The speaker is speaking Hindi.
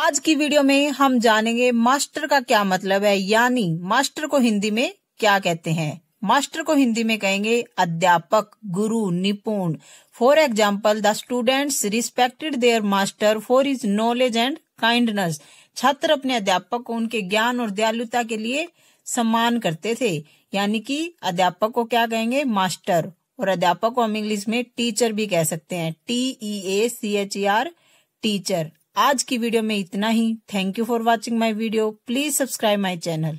आज की वीडियो में हम जानेंगे मास्टर का क्या मतलब है यानी मास्टर को हिंदी में क्या कहते हैं मास्टर को हिंदी में कहेंगे अध्यापक गुरु निपुण for example the students respected their master for his knowledge and kindness छात्र अपने अध्यापक को उनके ज्ञान और दयालुता के लिए सम्मान करते थे यानी कि अध्यापक को क्या कहेंगे मास्टर और अध्यापक को हम इंग्लिश में टीचर भी कह सकते हैं T E A C H E R teacher आज की वीडियो में इतना ही thank you for watching my video please subscribe my channel